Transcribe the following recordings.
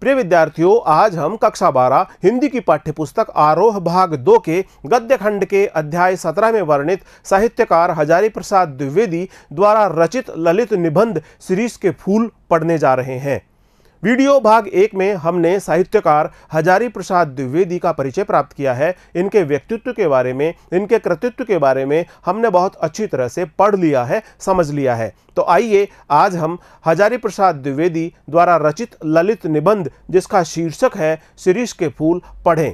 प्रिय विद्यार्थियों आज हम कक्षा बारह हिंदी की पाठ्यपुस्तक आरोह भाग दो के गद्य खंड के अध्याय सत्रह में वर्णित साहित्यकार हजारी प्रसाद द्विवेदी द्वारा रचित ललित निबंध सीरीज के फूल पढ़ने जा रहे हैं वीडियो भाग एक में हमने साहित्यकार हजारी प्रसाद द्विवेदी का परिचय प्राप्त किया है इनके व्यक्तित्व के बारे में इनके कृतित्व के बारे में हमने बहुत अच्छी तरह से पढ़ लिया है समझ लिया है तो आइए आज हम हजारी प्रसाद द्विवेदी द्वारा रचित ललित निबंध जिसका शीर्षक है शिरीष के फूल पढ़ें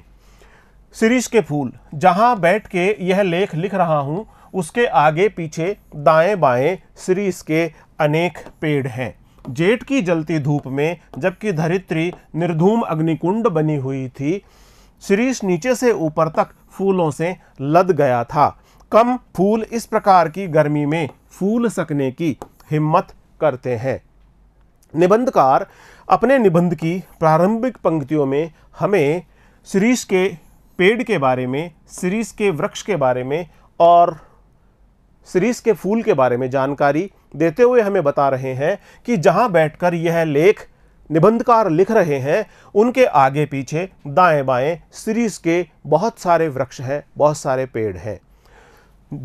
शिरीष के फूल जहाँ बैठ के यह लेख लिख रहा हूँ उसके आगे पीछे दाएं बाएं शिरीष के अनेक पेड़ हैं जेठ की जलती धूप में जबकि धरित्री निर्धूम अग्निकुंड बनी हुई थी शीरीष नीचे से ऊपर तक फूलों से लद गया था कम फूल इस प्रकार की गर्मी में फूल सकने की हिम्मत करते हैं निबंधकार अपने निबंध की प्रारंभिक पंक्तियों में हमें शीरीष के पेड़ के बारे में शीरीष के वृक्ष के बारे में और सीरीज के फूल के बारे में जानकारी देते हुए हमें बता रहे हैं कि जहां बैठकर यह लेख निबंधकार लिख रहे हैं उनके आगे पीछे दाएं बाएं सीरीज के बहुत सारे वृक्ष हैं बहुत सारे पेड़ हैं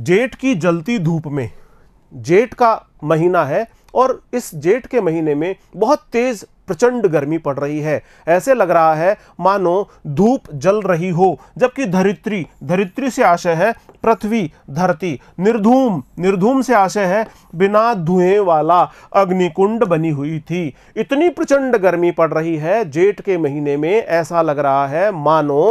जेठ की जलती धूप में जेठ का महीना है और इस जेठ के महीने में बहुत तेज़ प्रचंड गर्मी पड़ रही है ऐसे लग रहा है मानो धूप जल रही हो जबकि धरित्री धरित्री से आशय है पृथ्वी धरती निर्धूम निर्धूम से आशय है बिना धुएं वाला अग्निकुंड बनी हुई थी इतनी प्रचंड गर्मी पड़ रही है जेठ के महीने में ऐसा लग रहा है मानो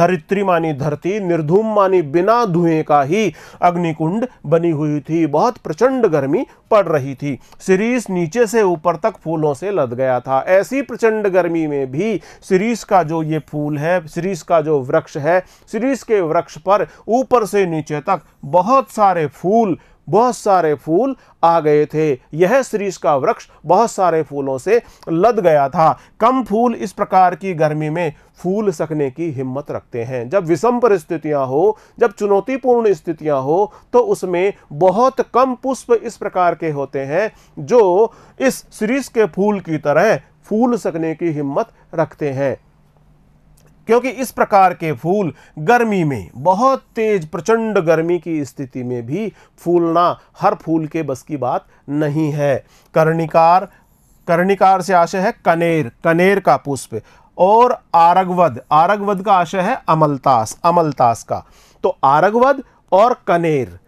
धरित्री मानी धरती निर्धूम मानी बिना धुएं का ही अग्निकुंड बनी हुई थी बहुत प्रचंड गर्मी पड़ रही थी सीरीज नीचे से ऊपर तक फूलों से लद गया था ऐसी प्रचंड गर्मी में भी शीरीस का जो ये फूल है सीरीस का जो वृक्ष है सीरीस के वृक्ष पर ऊपर से नीचे तक बहुत सारे फूल बहुत सारे फूल आ गए थे यह श्रीस का वृक्ष बहुत सारे फूलों से लद गया था कम फूल इस प्रकार की गर्मी में फूल सकने की हिम्मत रखते हैं जब विषम परिस्थितियां हो जब चुनौतीपूर्ण स्थितियां हो तो उसमें बहुत कम पुष्प इस प्रकार के होते हैं जो इस श्रीस के फूल की तरह फूल सकने की हिम्मत रखते हैं क्योंकि इस प्रकार के फूल गर्मी में बहुत तेज प्रचंड गर्मी की स्थिति में भी फूलना हर फूल के बस की बात नहीं है कर्णिकार कर्णिकार से आशय है कनेर कनेर का पुष्प और आरगवध आरगवध का आशय है अमलतास अमलतास का तो आरगवध और कनेर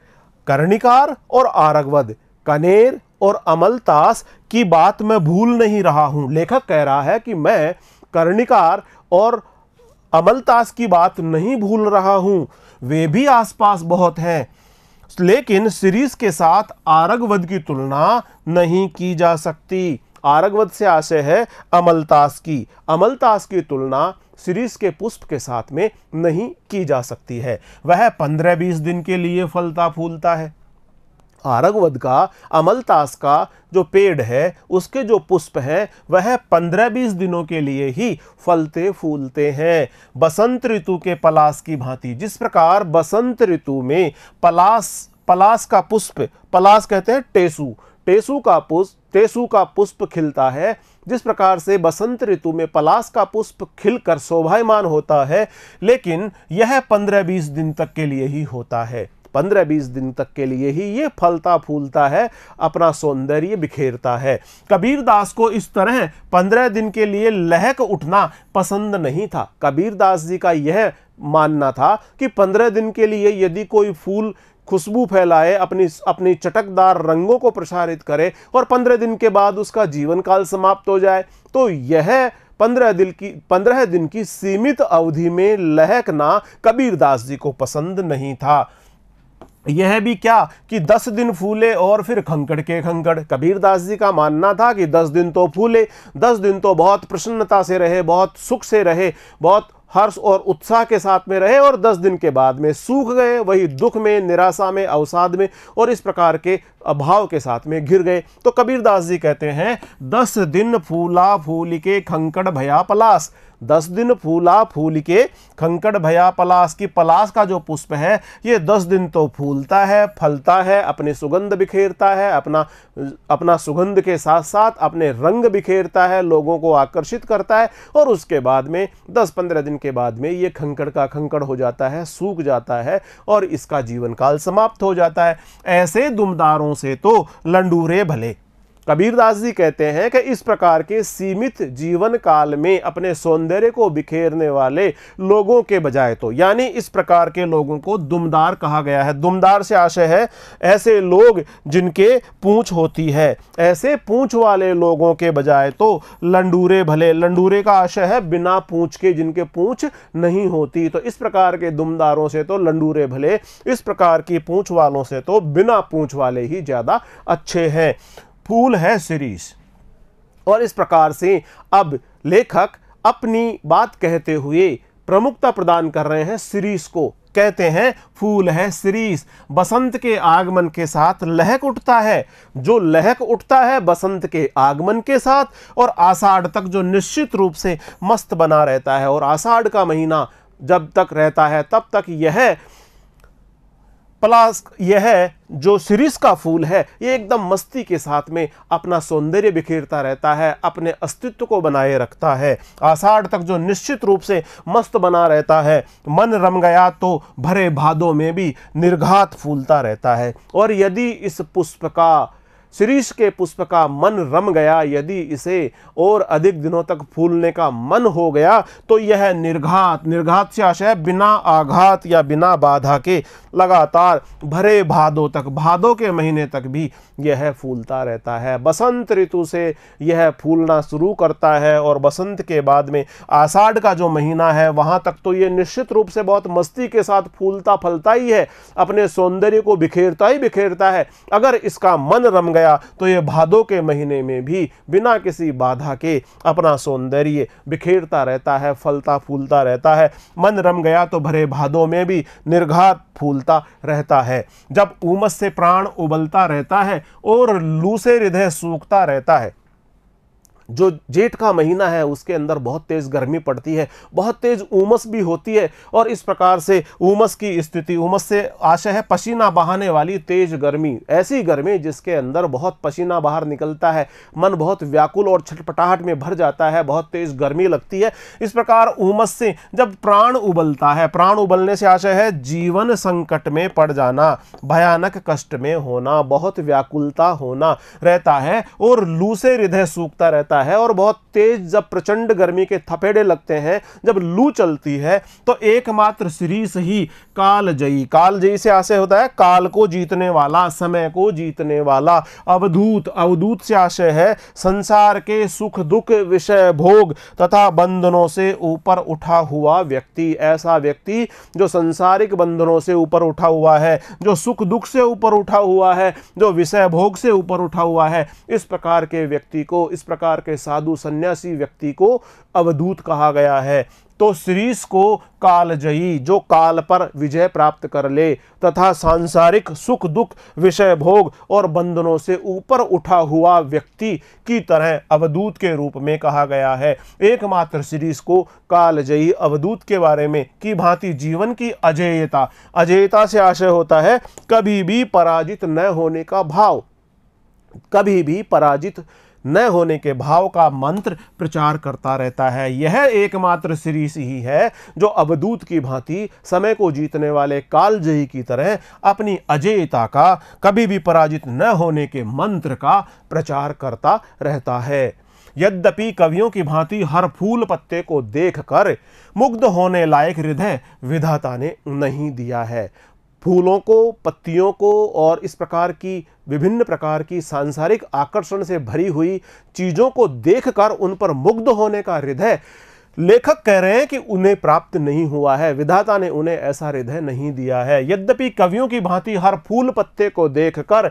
कर्णिकार और आरगवध कनेर और अमलतास की बात मैं भूल नहीं रहा हूं लेखक कह रहा है कि मैं कर्णिकार और अमलतास की बात नहीं भूल रहा हूं वे भी आसपास बहुत हैं लेकिन सीरीज के साथ आरगवध की तुलना नहीं की जा सकती आरगवध से आशय है अमलतास की अमलतास की तुलना सीरीज के पुष्प के साथ में नहीं की जा सकती है वह पंद्रह बीस दिन के लिए फलता फूलता है आरगवद का अमलतास का जो पेड़ है उसके जो पुष्प हैं वह पंद्रह बीस दिनों के लिए ही फलते फूलते हैं बसंत ऋतु के पलास की भांति जिस प्रकार बसंत ऋतु में पलास पलास का पुष्प पलास कहते हैं टेसू टेसू का पुष्प टेसु का पुष्प खिलता है जिस प्रकार से बसंत ऋतु में पलास का पुष्प खिलकर शोभायमान होता है लेकिन यह पंद्रह बीस दिन तक के लिए ही होता है पंद्रह बीस दिन तक के लिए ही ये फलता फूलता है अपना सौंदर्य बिखेरता है कबीर दास को इस तरह पंद्रह दिन के लिए लहक उठना पसंद नहीं था कबीर दास जी का यह मानना था कि पंद्रह दिन के लिए यदि कोई फूल खुशबू फैलाए अपनी अपनी चटकदार रंगों को प्रसारित करे और पंद्रह दिन के बाद उसका जीवन काल समाप्त हो जाए तो यह पंद्रह दिन की पंद्रह दिन की सीमित अवधि में लहकना कबीरदास जी को पसंद नहीं था यह भी क्या कि दस दिन फूले और फिर खंकड़ के खंकड़ कबीरदास जी का मानना था कि दस दिन तो फूले दस दिन तो बहुत प्रसन्नता से रहे बहुत सुख से रहे बहुत हर्ष और उत्साह के साथ में रहे और दस दिन के बाद में सूख गए वही दुख में निराशा में अवसाद में और इस प्रकार के अभाव के साथ में घिर गए तो कबीरदास जी कहते हैं दस दिन फूला फूल के खंकड़ भया पलास दस दिन फूला फूल के खंकड़ भया पलास की पलास का जो पुष्प है ये दस दिन तो फूलता है फलता है अपनी सुगंध बिखेरता है अपना अपना सुगंध के साथ साथ अपने रंग बिखेरता है लोगों को आकर्षित करता है और उसके बाद में दस पंद्रह दिन के बाद में ये खंकड़ का खंकड़ हो जाता है सूख जाता है और इसका जीवन काल समाप्त हो जाता है ऐसे दुमदारों से तो लंडूरे भले कबीरदास जी कहते हैं कि इस प्रकार के सीमित जीवन काल में अपने सौंदर्य को बिखेरने वाले लोगों के बजाय तो यानी इस प्रकार के लोगों को दुमदार कहा गया है दुमदार से आशय है ऐसे लोग जिनके पूंछ होती है ऐसे पूंछ वाले लोगों के बजाय तो लंडूरे भले लंडूरे का आशय है बिना पूंछ के जिनके पूंछ नहीं होती तो इस प्रकार के दुमदारों से तो लंडूरे भले इस प्रकार की पूंछ वालों से तो बिना पूंछ वाले ही ज़्यादा अच्छे हैं फूल है सीरीज और इस प्रकार से अब लेखक अपनी बात कहते हुए प्रमुखता प्रदान कर रहे हैं सीरीज को कहते हैं फूल है सीरीज बसंत के आगमन के साथ लहक उठता है जो लहक उठता है बसंत के आगमन के साथ और आषाढ़ तक जो निश्चित रूप से मस्त बना रहता है और आषाढ़ का महीना जब तक रहता है तब तक यह प्लस यह जो सीरीज का फूल है ये एकदम मस्ती के साथ में अपना सौंदर्य बिखेरता रहता है अपने अस्तित्व को बनाए रखता है आषाढ़ तक जो निश्चित रूप से मस्त बना रहता है मन रम गया तो भरे भादों में भी निर्घात फूलता रहता है और यदि इस पुष्प का शिरीष के पुष्प का मन रम गया यदि इसे और अधिक दिनों तक फूलने का मन हो गया तो यह निर्घात निर्घात से आशय बिना आघात या बिना बाधा के लगातार भरे भादों तक भादों के महीने तक भी यह फूलता रहता है बसंत ऋतु से यह फूलना शुरू करता है और बसंत के बाद में आषाढ़ का जो महीना है वहाँ तक तो ये निश्चित रूप से बहुत मस्ती के साथ फूलता फलता ही है अपने सौंदर्य को बिखेरता ही बिखेरता है अगर इसका मन रम गया गया तो ये भादों के महीने में भी बिना किसी बाधा के अपना सौंदर्य बिखेरता रहता है फलता फूलता रहता है मन रम गया तो भरे भादों में भी निर्घात फूलता रहता है जब उमस से प्राण उबलता रहता है और लू से हृदय सूखता रहता है जो जेठ का महीना है उसके अंदर बहुत तेज़ गर्मी पड़ती है बहुत तेज़ उमस भी होती है और इस प्रकार से उमस की स्थिति उमस से आशय है पसीना बहाने वाली तेज़ गर्मी ऐसी गर्मी जिसके अंदर बहुत पसीना बाहर निकलता है मन बहुत व्याकुल और छटपटाहट में भर जाता है बहुत तेज़ गर्मी लगती है इस प्रकार उमस से जब प्राण उबलता है प्राण उबलने से आशय है जीवन संकट में पड़ जाना भयानक कष्ट में होना बहुत व्याकुलता होना रहता है और लू से हृदय सूखता रहता सकता है और बहुत तेज जब प्रचंड गर्मी के थपेड़े लगते हैं जब लू चलती है तो एकमात्र सीरीज ही कालजयी कालजयी से आशय होता है काल को जीतने वाला समय को जीतने वाला अवधूत अवधूत से आशय है संसार के सुख दुख विषय भोग तथा बंधनों से ऊपर उठा हुआ व्यक्ति ऐसा व्यक्ति जो संसारिक बंधनों से ऊपर उठा हुआ है जो सुख दुख से ऊपर उठा हुआ है जो विषय भोग से ऊपर उठा हुआ है इस प्रकार के व्यक्ति को इस प्रकार के साधु सन्यासी व्यक्ति को अवधूत कहा गया है तो श्रीस को कालजयी जो काल पर विजय प्राप्त कर ले तथा सांसारिक सुख दुख विषय भोग और बंधनों से ऊपर उठा हुआ व्यक्ति की तरह अवधूत के रूप में कहा गया है एकमात्र श्रीस को कालजयी अवधूत के बारे में की भांति जीवन की अजेयता अजेयता से आशय होता है कभी भी पराजित न होने का भाव कभी भी पराजित न होने के भाव का मंत्र प्रचार करता रहता है यह एकमात्र सीरीज ही है जो अवधूत की भांति समय को जीतने वाले कालजयी की तरह अपनी अजेयता का कभी भी पराजित न होने के मंत्र का प्रचार करता रहता है यद्यपि कवियों की भांति हर फूल पत्ते को देखकर मुग्ध होने लायक हृदय विधाता ने नहीं दिया है फूलों को पत्तियों को और इस प्रकार की विभिन्न प्रकार की सांसारिक आकर्षण से भरी हुई चीज़ों को देखकर उन पर मुग्ध होने का हृदय लेखक कह रहे हैं कि उन्हें प्राप्त नहीं हुआ है विधाता ने उन्हें ऐसा हृदय नहीं दिया है यद्यपि कवियों की भांति हर फूल पत्ते को देखकर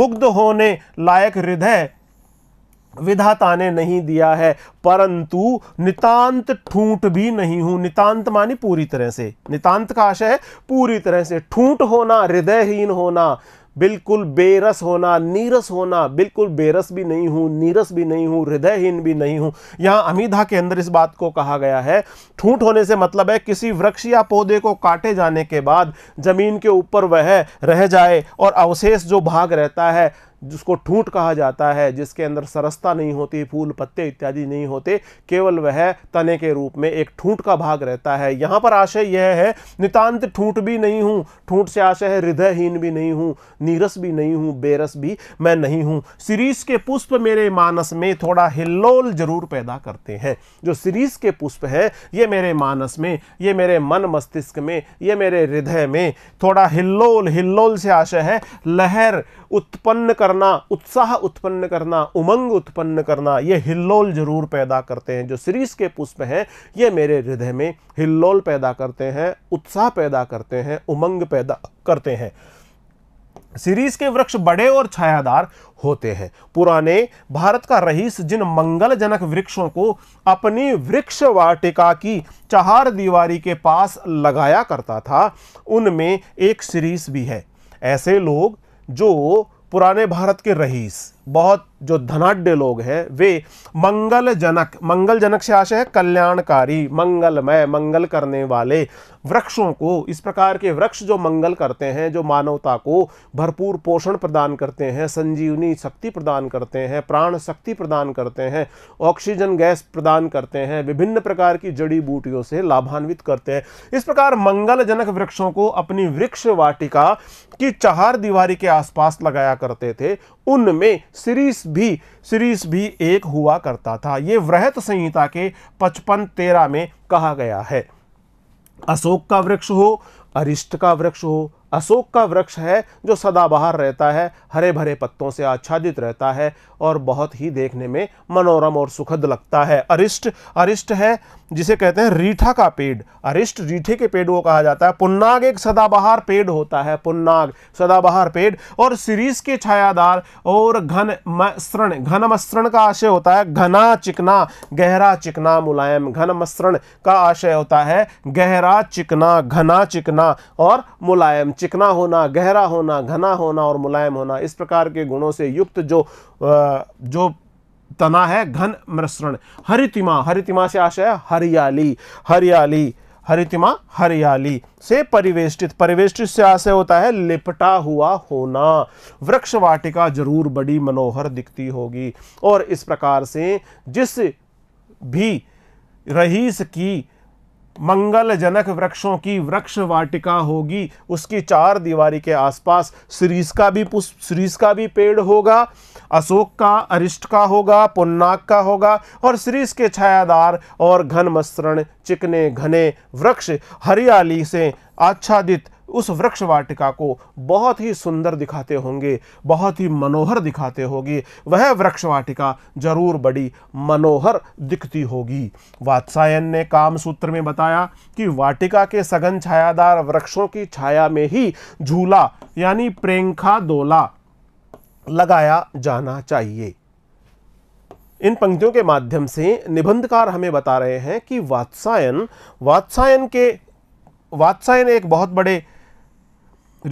मुग्ध होने लायक हृदय विधाता ने नहीं दिया है परंतु नितांत ठूंठ भी नहीं हूं नितांत मानी पूरी तरह से नितांत का आशय है पूरी तरह से ठूंठ होना हृदयहीन होना बिल्कुल बेरस होना नीरस होना बिल्कुल बेरस भी नहीं हूं नीरस भी नहीं हूं हृदयहीन भी नहीं हूं यहाँ अमीधा के अंदर इस बात को कहा गया है ठूंठ होने से मतलब है किसी वृक्ष या पौधे को काटे जाने के बाद जमीन के ऊपर वह रह जाए और अवशेष जो भाग रहता है जिसको ठूंठ कहा जाता है जिसके अंदर सरसता नहीं होती फूल पत्ते इत्यादि नहीं होते केवल वह तने के रूप में एक ठूंठ का भाग रहता है यहाँ पर आशय यह है नितान्त ठूंठ भी नहीं हूँ ठूंठ से आशय है हृदयहीन भी नहीं हूँ नीरस भी नहीं हूँ बेरस भी मैं नहीं हूँ सीरीज के पुष्प मेरे मानस में थोड़ा हिल्लोल जरूर पैदा करते हैं जो सीरीज के पुष्प है ये मेरे मानस में ये मेरे मन मस्तिष्क में ये मेरे हृदय में थोड़ा हिल्लोल हिल्लोल से आशय है लहर उत्पन्न करना उत्साह उत्पन्न करना उमंग उत्पन्न करना ये हिल्लोल जरूर पैदा करते हैं जो सीरीज के पुष्प हैं ये मेरे हृदय में हिल्लोल पैदा करते हैं उत्साह पैदा करते हैं उमंग पैदा करते हैं सीरीज के वृक्ष बड़े और छायादार होते हैं पुराने भारत का रईस जिन मंगलजनक वृक्षों को अपनी वृक्ष वाटिका की चार दीवारी के पास लगाया करता था उनमें एक सीरीज भी है ऐसे लोग जो पुराने भारत के रईस बहुत जो धनाढ़ लोग हैं वे मंगलजनक मंगलजनक से आशय है कल्याणकारी मंगलमय मंगल करने वाले वृक्षों को इस प्रकार के वृक्ष जो मंगल करते हैं जो मानवता को भरपूर पोषण प्रदान करते हैं संजीवनी शक्ति प्रदान करते हैं प्राण शक्ति प्रदान करते हैं ऑक्सीजन गैस प्रदान करते हैं विभिन्न प्रकार की जड़ी बूटियों से लाभान्वित करते हैं इस प्रकार मंगलजनक वृक्षों को अपनी वृक्ष वाटिका की चार दीवारी के आसपास लगाया करते थे उनमें सीरीस भी सीरीस भी एक हुआ करता था ये वृहत संहिता के पचपन तेरह में कहा गया है अशोक का वृक्ष हो अरिष्ट का वृक्ष हो अशोक का वृक्ष है जो सदाबहार रहता है हरे भरे पत्तों से आच्छादित रहता है और बहुत ही देखने में मनोरम और सुखद लगता है अरिष्ट अरिष्ट है जिसे कहते हैं रीठा का पेड़ अरिष्ट रीठे के पेड़ को कहा जाता है पुन्नाग एक सदाबहार पेड़ होता है पुन्नाग सदाबहार पेड़ और सीरीज के छायादार और घन मसृण घन मसृण का आशय होता है घना चिकना गहरा चिकना मुलायम घन मसृण का आशय होता है गहरा चिकना घना चिकना और मुलायम चिकना होना गहरा होना घना होना और मुलायम होना इस प्रकार के गुणों से युक्त जो जो तना है घन मृसरण हरितिमा हरितिमा से आशय हरियाली हरियाली हरितिमा हरियाली से परिवेष्टित परिवेष्टित से आशय होता है लिपटा हुआ होना वृक्ष वाटिका जरूर बड़ी मनोहर दिखती होगी और इस प्रकार से जिस भी रहीस की मंगलजनक वृक्षों की वृक्ष वाटिका होगी उसकी चार दीवारी के आसपास श्रीस का भी पुष्प श्रीस का भी पेड़ होगा अशोक का अरिष्ट का होगा पुन्नाक का होगा और श्रीस के छायादार और घन मसरण चिकने घने वृक्ष हरियाली से आच्छादित उस वृक्ष वाटिका को बहुत ही सुंदर दिखाते होंगे बहुत ही मनोहर दिखाते होगी वह वृक्ष वाटिका जरूर बड़ी मनोहर दिखती होगी वात्सायन ने काम सूत्र में बताया कि वाटिका के सघन छायादार वृक्षों की छाया में ही झूला यानी प्रेंखा दोला लगाया जाना चाहिए इन पंक्तियों के माध्यम से निबंधकार हमें बता रहे हैं कि वात्सायन वात्सायन के वात्सायन एक बहुत बड़े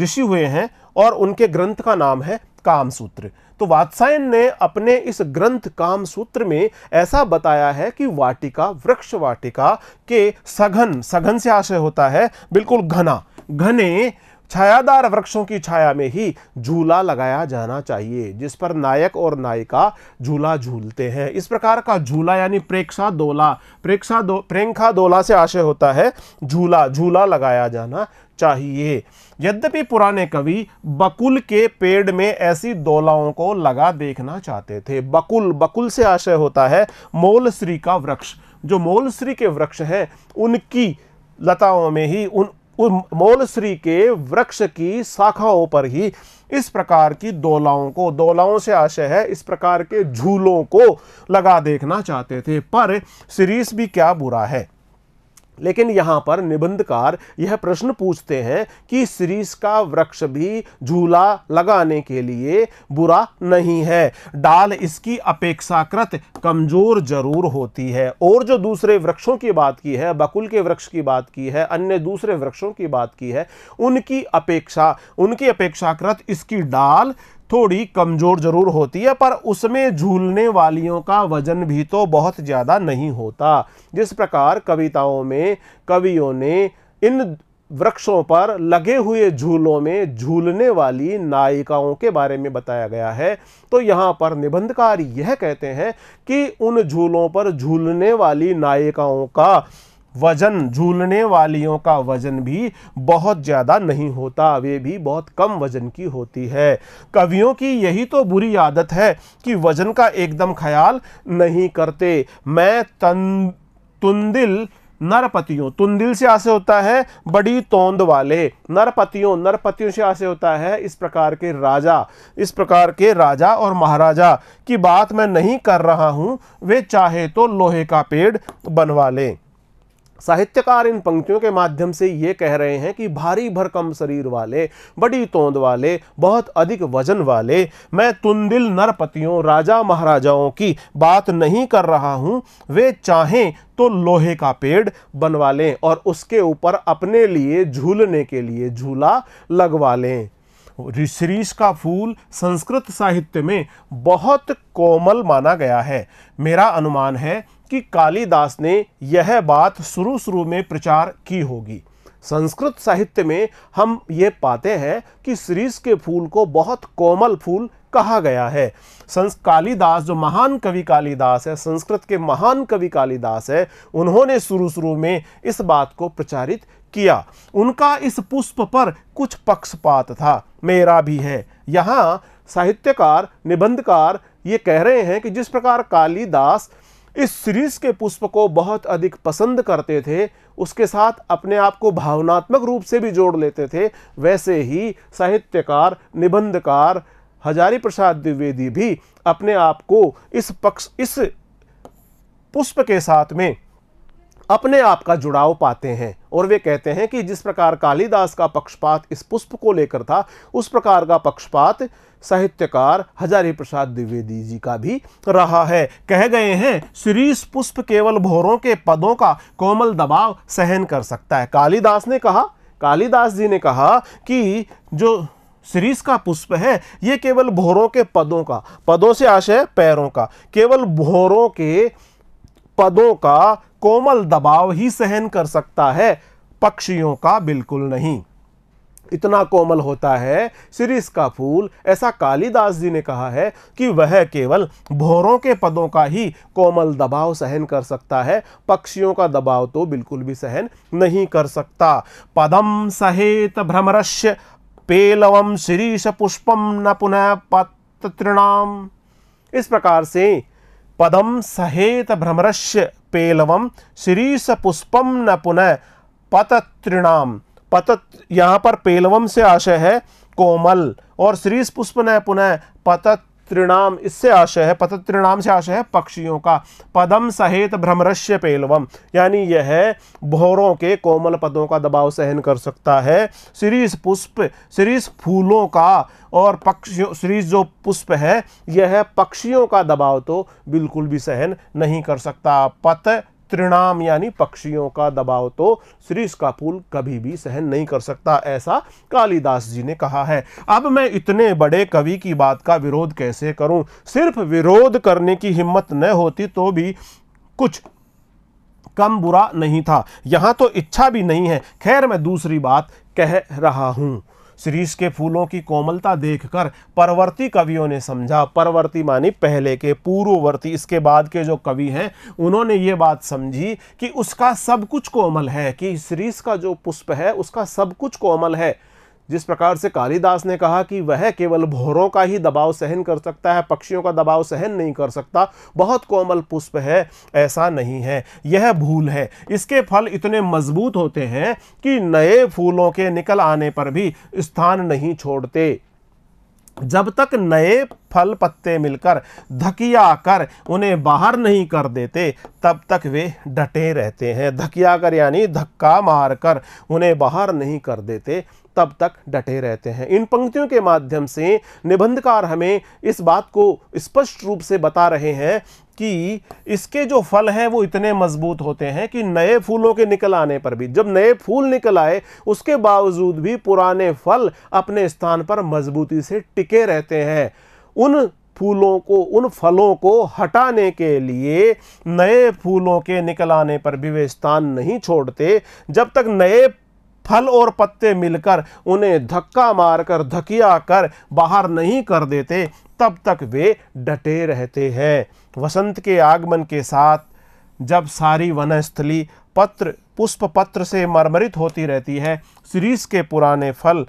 ऋषि हुए हैं और उनके ग्रंथ का नाम है कामसूत्र तो वात्सायन ने अपने इस ग्रंथ कामसूत्र में ऐसा बताया है कि वाटिका वृक्ष वाटिका के सघन सघन से आशय होता है बिल्कुल घना घने छायादार वृक्षों की छाया में ही झूला लगाया जाना चाहिए जिस पर नायक और नायिका झूला झूलते हैं इस प्रकार का झूला यानी प्रेक्षा दोला प्रेक्षा दो प्रेंखा दोला से आशय होता है झूला झूला लगाया जाना चाहिए यद्यपि पुराने कवि बकुल के पेड़ में ऐसी दोलाओं को लगा देखना चाहते थे बकुल बकुल से आशय होता है मोलश्री का वृक्ष जो मोलश्री के वृक्ष हैं उनकी लताओं में ही उन मोलश्री के वृक्ष की शाखाओं पर ही इस प्रकार की दोलाओं को दोलाओं से आशय है इस प्रकार के झूलों को लगा देखना चाहते थे पर सीरीज भी क्या बुरा है लेकिन यहाँ पर निबंधकार यह प्रश्न पूछते हैं कि सीरीज का वृक्ष भी झूला लगाने के लिए बुरा नहीं है डाल इसकी अपेक्षाकृत कमजोर जरूर होती है और जो दूसरे वृक्षों की बात की है बकुल के वृक्ष की बात की है अन्य दूसरे वृक्षों की बात की है उनकी अपेक्षा उनकी अपेक्षाकृत इसकी डाल थोड़ी कमज़ोर ज़रूर होती है पर उसमें झूलने वालियों का वजन भी तो बहुत ज़्यादा नहीं होता जिस प्रकार कविताओं में कवियों ने इन वृक्षों पर लगे हुए झूलों में झूलने वाली नायिकाओं के बारे में बताया गया है तो यहाँ पर निबंधकार यह कहते हैं कि उन झूलों पर झूलने वाली नायिकाओं का वजन झूलने वालियों का वजन भी बहुत ज़्यादा नहीं होता वे भी बहुत कम वजन की होती है कवियों की यही तो बुरी आदत है कि वजन का एकदम ख्याल नहीं करते मैं तन तुंदिल नरपतियों तुंदिल से आशय होता है बड़ी तोंद वाले नरपतियों नरपतियों से आशय होता है इस प्रकार के राजा इस प्रकार के राजा और महाराजा की बात मैं नहीं कर रहा हूँ वे चाहे तो लोहे का पेड़ बनवा लें साहित्यकार इन पंक्तियों के माध्यम से ये कह रहे हैं कि भारी भरकम शरीर वाले बड़ी तोंद वाले बहुत अधिक वजन वाले मैं तुंदिल नरपतियों राजा महाराजाओं की बात नहीं कर रहा हूँ वे चाहें तो लोहे का पेड़ बनवा लें और उसके ऊपर अपने लिए झूलने के लिए झूला लगवा लें ऋषरीश का फूल संस्कृत साहित्य में बहुत कोमल माना गया है मेरा अनुमान है कि कालिदास ने यह बात शुरू शुरू में प्रचार की होगी संस्कृत साहित्य में हम ये पाते हैं कि श्रीस के फूल को बहुत कोमल फूल कहा गया है संस कालिदास जो महान कवि कालिदास है संस्कृत के महान कवि कालिदास है उन्होंने शुरू शुरू में इस बात को प्रचारित किया उनका इस पुष्प पर कुछ पक्षपात था मेरा भी है यहाँ साहित्यकार निबंधकार ये कह रहे हैं कि जिस प्रकार कालिदास इस सीरीज के पुष्प को बहुत अधिक पसंद करते थे उसके साथ अपने आप को भावनात्मक रूप से भी जोड़ लेते थे वैसे ही साहित्यकार निबंधकार हजारी प्रसाद द्विवेदी भी अपने आप को इस पक्ष इस पुष्प के साथ में अपने आप का जुड़ाव पाते हैं और वे कहते हैं कि जिस प्रकार कालिदास का पक्षपात इस पुष्प को लेकर था उस प्रकार का पक्षपात साहित्यकार हजारी प्रसाद द्विवेदी जी का भी रहा है कह गए हैं श्रीस पुष्प केवल भोरों के पदों का कोमल दबाव सहन कर सकता है कालिदास ने कहा कालिदास जी ने कहा कि जो श्रीस का पुष्प है ये केवल भोरों के पदों का पदों से आशय पैरों का केवल भोरों के पदों का कोमल दबाव ही सहन कर सकता है पक्षियों का बिल्कुल नहीं इतना कोमल होता है सिरिस का फूल ऐसा कालिदास जी ने कहा है कि वह केवल भोरों के पदों का ही कोमल दबाव सहन कर सकता है पक्षियों का दबाव तो बिल्कुल भी सहन नहीं कर सकता पदम सहेत भ्रमरस्य पेलवम शिरीष पुष्पम न पुनः पतृणाम इस प्रकार से पदम सहेत भ्रमरस्य पेलवम शिरीष पुष्पम न पुनः पतत्रिणाम पतत यहाँ पर पेलवम से आशय है कोमल और श्रीस पुष्प ने पुनः पतत त्रिणाम इससे आशय है पतत त्रिणाम से आशय है पक्षियों का पदम सहित भ्रमरस्य पेलवम यानी यह भौरों के कोमल पदों का दबाव सहन कर सकता है श्रीस पुष्प श्रीस फूलों का और पक्षियों श्रीस जो पुष्प है यह पक्षियों का दबाव तो बिल्कुल भी सहन नहीं कर सकता पत त्रिणाम यानी पक्षियों का दबाव तो श्रीष का फूल कभी भी सहन नहीं कर सकता ऐसा कालिदास जी ने कहा है अब मैं इतने बड़े कवि की बात का विरोध कैसे करूं सिर्फ विरोध करने की हिम्मत न होती तो भी कुछ कम बुरा नहीं था यहां तो इच्छा भी नहीं है खैर मैं दूसरी बात कह रहा हूं श्रीष के फूलों की कोमलता देखकर परवर्ती कवियों ने समझा परवर्ती मानी पहले के पूर्ववर्ती इसके बाद के जो कवि हैं उन्होंने ये बात समझी कि उसका सब कुछ कोमल है कि श्रीष का जो पुष्प है उसका सब कुछ कोमल है जिस प्रकार से कालिदास ने कहा कि वह केवल भोरों का ही दबाव सहन कर सकता है पक्षियों का दबाव सहन नहीं कर सकता बहुत कोमल पुष्प है ऐसा नहीं है यह भूल है इसके फल इतने मजबूत होते हैं कि नए फूलों के निकल आने पर भी स्थान नहीं छोड़ते जब तक नए फल पत्ते मिलकर धकिया कर उन्हें बाहर नहीं कर देते तब तक वे डटे रहते हैं धकिया कर यानी धक्का मार कर उन्हें बाहर नहीं कर देते तब तक डटे रहते हैं इन पंक्तियों के माध्यम से निबंधकार हमें इस बात को स्पष्ट रूप से बता रहे हैं कि इसके जो फल हैं वो इतने मजबूत होते हैं कि नए फूलों के निकल आने पर भी जब नए फूल निकल आए उसके बावजूद भी पुराने फल अपने स्थान पर मजबूती से टिके रहते हैं उन फूलों को उन फलों को हटाने के लिए नए फूलों के निकल आने पर भी वे स्थान नहीं छोड़ते जब तक नए फल और पत्ते मिलकर उन्हें धक्का मारकर धकिया कर बाहर नहीं कर देते तब तक वे डटे रहते हैं वसंत के आगमन के साथ जब सारी वनस्थली पत्र पुष्प पत्र से मरमरित होती रहती है सीरीज के पुराने फल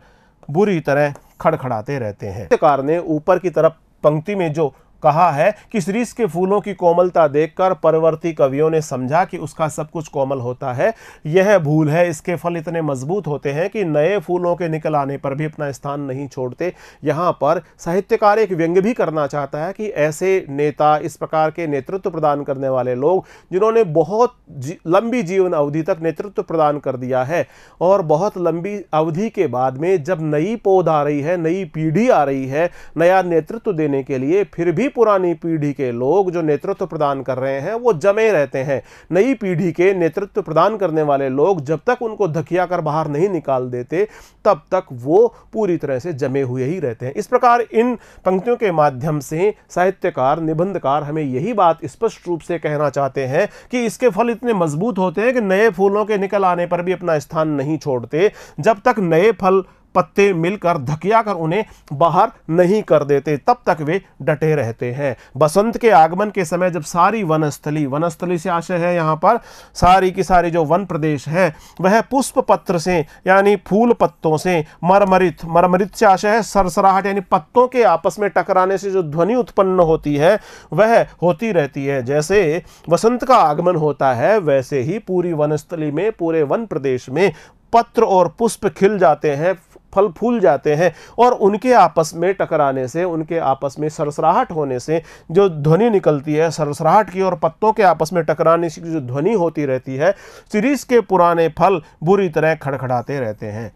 बुरी तरह खड़खड़ाते रहते हैं कार ने ऊपर की तरफ पंक्ति में जो कहा है कि श्रीस के फूलों की कोमलता देखकर परवर्ती कवियों ने समझा कि उसका सब कुछ कोमल होता है यह भूल है इसके फल इतने मजबूत होते हैं कि नए फूलों के निकल आने पर भी अपना स्थान नहीं छोड़ते यहाँ पर साहित्यकार एक व्यंग्य भी करना चाहता है कि ऐसे नेता इस प्रकार के नेतृत्व प्रदान करने वाले लोग जिन्होंने बहुत जी, लंबी जीवन अवधि तक नेतृत्व प्रदान कर दिया है और बहुत लंबी अवधि के बाद में जब नई पौध आ रही है नई पीढ़ी आ रही है नया नेतृत्व देने के लिए फिर भी पुरानी पीढ़ी के लोग जो नेतृत्व प्रदान कर रहे हैं वो जमे रहते हैं नई पीढ़ी के नेतृत्व प्रदान करने वाले लोग जब तक उनको धकिया कर बाहर नहीं निकाल देते तब तक वो पूरी तरह से जमे हुए ही रहते हैं इस प्रकार इन पंक्तियों के माध्यम से साहित्यकार निबंधकार हमें यही बात स्पष्ट रूप से कहना चाहते हैं कि इसके फल इतने मजबूत होते हैं कि नए फूलों के निकल आने पर भी अपना स्थान नहीं छोड़ते जब तक नए फल पत्ते मिलकर धकिया कर उन्हें बाहर नहीं कर देते तब तक वे डटे रहते हैं बसंत के आगमन के समय जब सारी वनस्थली वनस्थली से आशय है यहाँ पर सारी की सारी जो वन प्रदेश है वह पुष्प पत्र से यानी फूल पत्तों से मरमरित मरमरित से आशय है सरसराहट यानी पत्तों के आपस में टकराने से जो ध्वनि उत्पन्न होती है वह होती रहती है जैसे वसंत का आगमन होता है वैसे ही पूरी वनस्थली में पूरे वन प्रदेश में पत्र और पुष्प खिल जाते हैं फल फूल जाते हैं और उनके आपस में टकराने से उनके आपस में सरसराहट होने से जो ध्वनि निकलती है सरसराहट की और पत्तों के आपस में टकराने से जो ध्वनि होती रहती है सीरीज़ के पुराने फल बुरी तरह खड़खड़ाते रहते हैं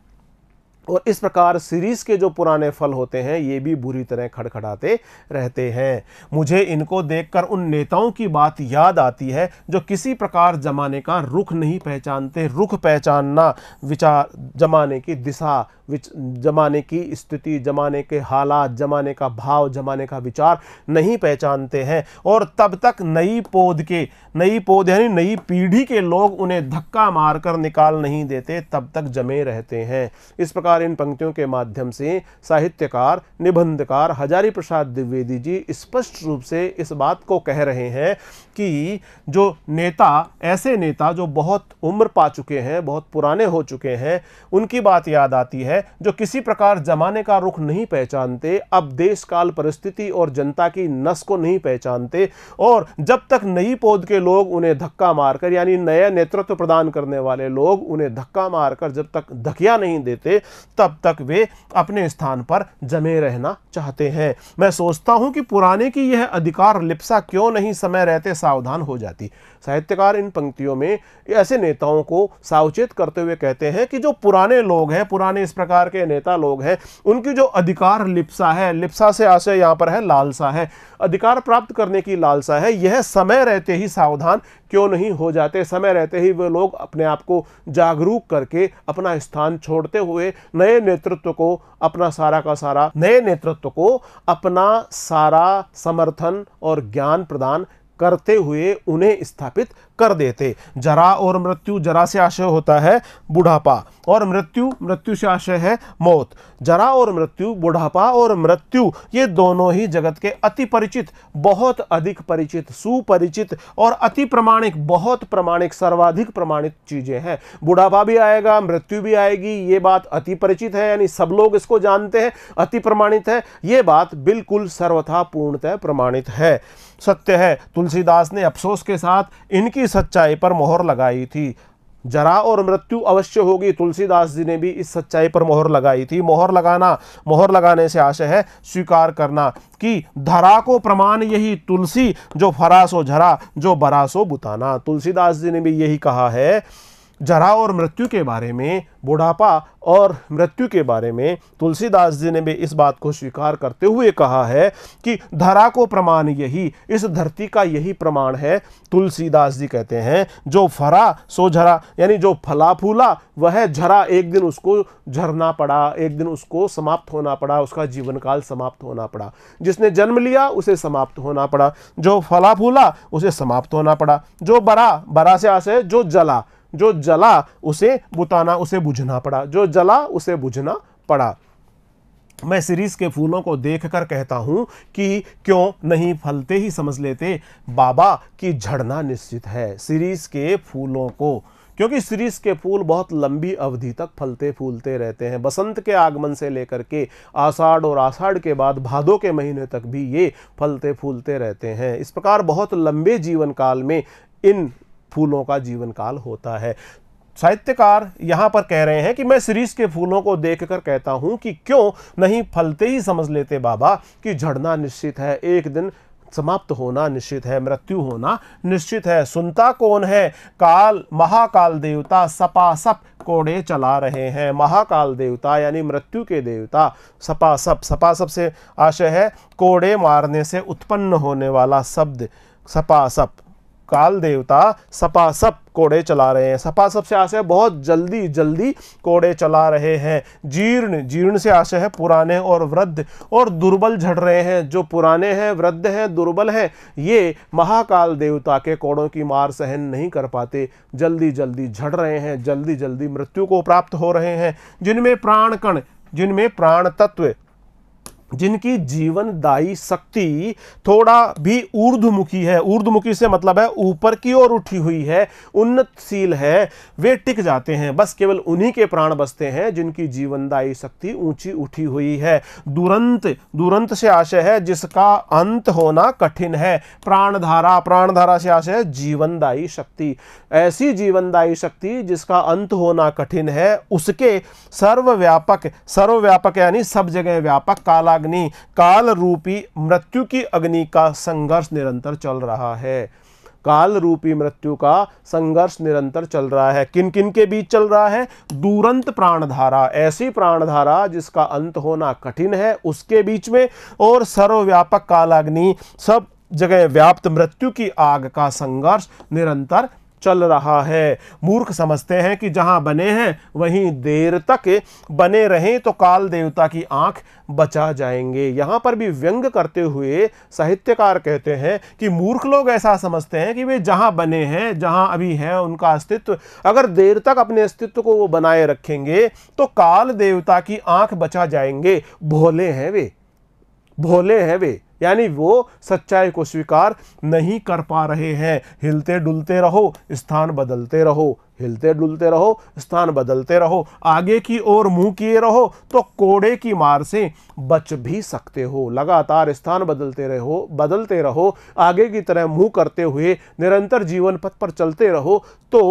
और इस प्रकार सीरीज़ के जो पुराने फल होते हैं ये भी बुरी तरह खड़खड़ाते रहते हैं मुझे इनको देखकर उन नेताओं की बात याद आती है जो किसी प्रकार जमाने का रुख नहीं पहचानते रुख पहचानना विचार जमाने की दिशा विच जमाने की स्थिति जमाने के हालात जमाने का भाव जमाने का विचार नहीं पहचानते हैं और तब तक नई पौध के नई पौध यानी नई पीढ़ी के लोग उन्हें धक्का मारकर निकाल नहीं देते तब तक जमे रहते हैं इस प्रकार प्रकार इन पंक्तियों के माध्यम से साहित्यकार निबंधकार हजारी प्रसाद द्विवेदी जी स्पष्ट रूप से इस बात को कह रहे हैं कि जो नेता ऐसे नेता जो बहुत उम्र पा चुके हैं बहुत पुराने हो चुके हैं उनकी बात याद आती है जो किसी प्रकार जमाने का रुख नहीं पहचानते अब देश काल परिस्थिति और जनता की नस को नहीं पहचानते और जब तक नई पौध के लोग उन्हें धक्का मारकर यानी नया नेतृत्व प्रदान करने वाले लोग उन्हें धक्का मारकर जब तक धकिया नहीं देते तब तक वे अपने स्थान पर जमे रहना चाहते हैं मैं सोचता हूं कि पुराने की यह अधिकार लिप्सा क्यों नहीं समय रहते सावधान हो जाती साहित्यकार इन पंक्तियों में ऐसे नेताओं को सावचेत करते हुए कहते हैं कि जो पुराने लोग हैं पुराने इस प्रकार के नेता लोग हैं उनकी जो अधिकार लिप्सा है लिप्सा से आशय यहाँ पर है लालसा है अधिकार प्राप्त करने की लालसा है यह समय रहते ही सावधान क्यों नहीं हो जाते समय रहते ही वे लोग अपने आप को जागरूक करके अपना स्थान छोड़ते हुए नए नेतृत्व को अपना सारा का सारा नए नेतृत्व को अपना सारा समर्थन और ज्ञान प्रदान करते हुए उन्हें स्थापित कर देते जरा और मृत्यु जरा से आशय होता है बुढ़ापा और मृत्यु मृत्यु से आशय है मौत जरा और मृत्यु बुढ़ापा और मृत्यु ये दोनों ही जगत के अति परिचित बहुत अधिक परिचित सुपरिचित और अति प्रमाणिक बहुत प्रमाणिक सर्वाधिक प्रमाणित चीज़ें हैं बुढ़ापा भी आएगा मृत्यु भी आएगी ये बात अति परिचित है यानी सब लोग इसको जानते हैं अति प्रमाणित है ये बात बिल्कुल सर्वथा पूर्णतः प्रमाणित है सत्य है तुलसीदास ने अफसोस के साथ इनकी सच्चाई पर मोहर लगाई थी जरा और मृत्यु अवश्य होगी तुलसीदास जी ने भी इस सच्चाई पर मोहर लगाई थी मोहर लगाना मोहर लगाने से आशय है स्वीकार करना कि धरा को प्रमाण यही तुलसी जो फरासो झरा जो बरासो बुताना तुलसीदास जी ने भी यही कहा है जरा और मृत्यु के बारे में बुढ़ापा और मृत्यु के बारे में तुलसीदास जी ने भी इस बात को स्वीकार करते हुए कहा है कि धरा को प्रमाण यही इस धरती का यही प्रमाण है तुलसीदास जी कहते हैं जो फरा सो झरा यानी जो फला फूला वह झरा एक दिन उसको झरना पड़ा एक दिन उसको समाप्त होना पड़ा उसका जीवन काल समाप्त होना पड़ा जिसने जन्म लिया उसे समाप्त होना पड़ा जो फला फूला उसे समाप्त होना पड़ा जो बरा बरा से आशे जो जला जो जला उसे बुताना उसे बुझना पड़ा जो जला उसे बुझना पड़ा मैं सीरीज के फूलों को देखकर कहता हूँ कि क्यों नहीं फलते ही समझ लेते बाबा की झड़ना निश्चित है सीरीज के फूलों को क्योंकि सीरीज के फूल बहुत लंबी अवधि तक फलते फूलते रहते हैं बसंत के आगमन से लेकर के आषाढ़ और आषाढ़ के बाद भादों के महीने तक भी ये फलते फूलते रहते हैं इस प्रकार बहुत लंबे जीवन काल में इन फूलों का जीवन काल होता है साहित्यकार यहाँ पर कह रहे हैं कि मैं सीरीज के फूलों को देखकर कहता हूँ कि क्यों नहीं फलते ही समझ लेते बाबा कि झड़ना निश्चित है एक दिन समाप्त होना निश्चित है मृत्यु होना निश्चित है सुनता कौन है काल महाकाल देवता सपासप कोड़े चला रहे हैं महाकाल देवता यानी मृत्यु के देवता सपासप सपासप से आशय है कोड़े मारने से उत्पन्न होने वाला शब्द सपासप काल देवता सपा सप कोड़े चला रहे हैं सपासप से आशय है बहुत जल्दी जल्दी कोड़े चला रहे हैं जीर्ण जीर्ण से आशय है पुराने और वृद्ध और दुर्बल झड़ रहे हैं जो पुराने हैं वृद्ध हैं दुर्बल हैं ये महाकाल देवता के कोड़ों की मार सहन नहीं कर पाते जल्दी जल्दी झड़ रहे हैं जल्दी जल्दी मृत्यु को प्राप्त हो रहे हैं जिनमें प्राण कण जिनमें प्राण तत्व जिनकी जीवनदायी शक्ति थोड़ा भी ऊर्ध्वमुखी है ऊर्ध्वमुखी से मतलब है ऊपर की ओर उठी हुई है उन्नतशील है वे टिक जाते हैं बस केवल उन्हीं के प्राण बसते हैं जिनकी जीवनदायी शक्ति ऊंची उठी हुई है दुरंत दुरंत से आशय है जिसका अंत होना कठिन है प्राणधारा प्राणधारा से आशय है जीवनदायी शक्ति ऐसी जीवनदायी शक्ति जिसका अंत होना कठिन है उसके सर्वव्यापक सर्वव्यापक यानी सब जगह व्यापक काला अग्नि काल रूपी मृत्यु की अग्नि का संघर्ष निरंतर चल रहा है काल रूपी मृत्यु का संघर्ष निरंतर चल रहा है किन किन के बीच चल रहा है दूरंत प्राणधारा ऐसी प्राणधारा जिसका अंत होना कठिन है उसके बीच में और सर्वव्यापक कालाग्नि सब जगह व्याप्त मृत्यु की आग का संघर्ष निरंतर चल रहा है मूर्ख समझते हैं कि जहाँ बने हैं वहीं देर तक बने रहें तो काल देवता की आंख बचा जाएंगे यहाँ पर भी व्यंग करते हुए साहित्यकार कहते हैं कि मूर्ख लोग ऐसा समझते हैं कि वे जहाँ बने हैं जहाँ अभी हैं उनका अस्तित्व अगर देर तक अपने अस्तित्व को वो बनाए रखेंगे तो काल देवता की आंख बचा जाएंगे भोले हैं वे भोले हैं वे यानी वो सच्चाई को स्वीकार नहीं कर पा रहे हैं हिलते डुलते रहो स्थान बदलते रहो हिलते डुलते रहो स्थान बदलते रहो आगे की ओर मुंह किए रहो तो कोड़े की मार से बच भी सकते हो लगातार स्थान बदलते रहो बदलते रहो आगे की तरह मुंह करते हुए निरंतर जीवन पथ पर चलते रहो तो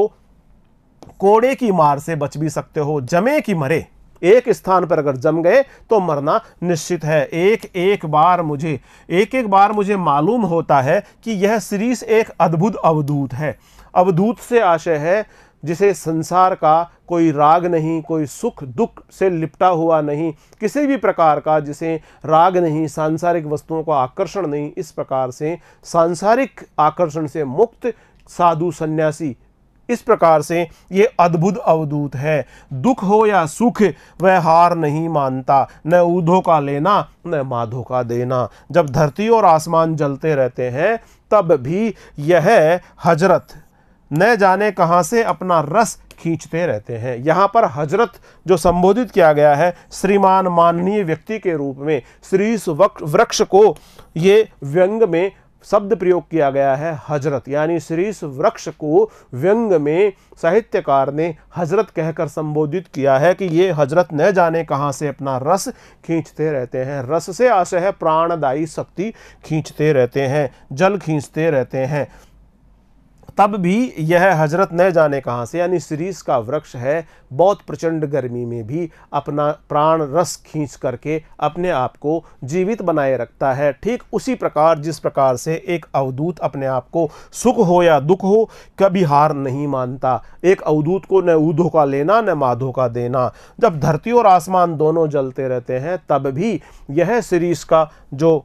कोड़े की मार से बच भी सकते हो जमे की मरे एक स्थान पर अगर जम गए तो मरना निश्चित है एक एक बार मुझे एक एक बार मुझे मालूम होता है कि यह सीरीज एक अद्भुत अवधूत है अवधूत से आशय है जिसे संसार का कोई राग नहीं कोई सुख दुख से लिपटा हुआ नहीं किसी भी प्रकार का जिसे राग नहीं सांसारिक वस्तुओं का आकर्षण नहीं इस प्रकार से सांसारिक आकर्षण से मुक्त साधु सन्यासी इस प्रकार से ये अद्भुत अवधूत है दुख हो या सुख वह हार नहीं मानता न ऊधो का लेना न माधो का देना जब धरती और आसमान जलते रहते हैं तब भी यह हजरत न जाने कहाँ से अपना रस खींचते रहते हैं यहाँ पर हजरत जो संबोधित किया गया है श्रीमान माननीय व्यक्ति के रूप में श्री वृक्ष को ये व्यंग में शब्द प्रयोग किया गया है हजरत यानी श्रीष वृक्ष को व्यंग में साहित्यकार ने हजरत कहकर संबोधित किया है कि ये हजरत न जाने कहाँ से अपना रस खींचते रहते हैं रस से आशय है प्राणदायी शक्ति खींचते रहते हैं जल खींचते रहते हैं तब भी यह हजरत न जाने कहाँ से यानी सीरीस का वृक्ष है बहुत प्रचंड गर्मी में भी अपना प्राण रस खींच करके अपने आप को जीवित बनाए रखता है ठीक उसी प्रकार जिस प्रकार से एक अवधूत अपने आप को सुख हो या दुख हो कभी हार नहीं मानता एक अवधूत को न ऊधो का लेना न माधो का देना जब धरती और आसमान दोनों जलते रहते हैं तब भी यह सीरीस का जो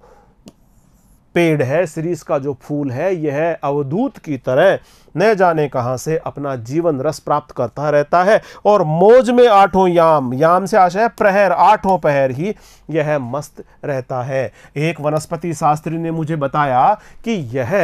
पेड़ है सीरीज का जो फूल है यह अवधूत की तरह न जाने कहाँ से अपना जीवन रस प्राप्त करता रहता है और मौज में आठों याम याम से आशय है प्रहर आठों पहर ही यह मस्त रहता है एक वनस्पति शास्त्री ने मुझे बताया कि यह